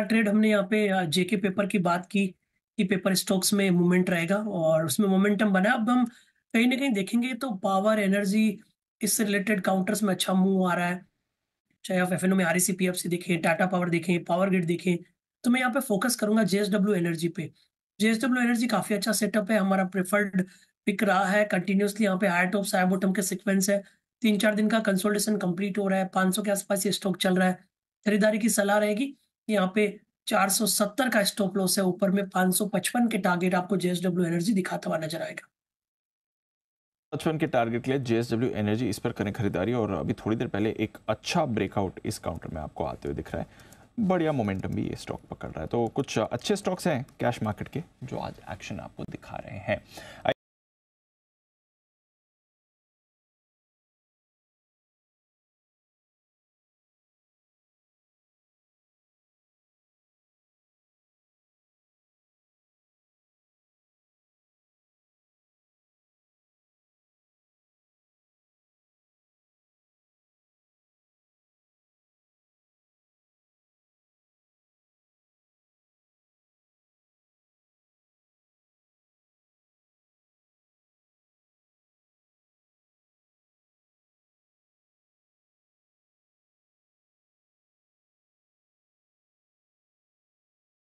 trade हमने यहाँ पे जेके पेपर की बात की कि पेपर स्टॉक्स में मूवमेंट रहेगा और उसमें मोमेंटम बना अब हम कहीं ना कहीं देखेंगे तो पावर एनर्जी इससे रिलेटेड काउंटर्स में अच्छा मूव आ रहा है चाहे आप एफ में R C P F C देखें टाटा पावर देखें पावर ग्रिड देखें तो मैं यहाँ पे फोकस करूंगा जेएसडब्ल्यू एनर्जी पे जे एनर्जी काफी अच्छा सेटअप है हमारा प्रेफर्ड पिक रहा है कंटिन्यूसली यहाँ पे हायर टॉप हायर बॉटम के सिक्वेंस है तीन चार दिन का कंसोल्टेशन कंप्लीट हो रहा है 500 के आसपास ये स्टॉक चल रहा है खरीदारी की सलाह रहेगी यहाँ पे 470 का स्टॉप लॉस है ऊपर में 555 के टारगेट आपको जेएसडब्ल्यू एनर्जी दिखाता हुआ नजर आएगा पचपन के टारगेट के लिए जेएसडब्ल्यू एनर्जी इस पर करें खरीदारी और अभी थोड़ी देर पहले एक अच्छा ब्रेकआउट इस काउंटर में आपको आते हुए दिख रहा है बढ़िया मोमेंटम भी ये स्टॉक पकड़ रहा है तो कुछ अच्छे स्टॉक्स हैं कैश मार्केट के जो आज एक्शन आपको दिखा रहे हैं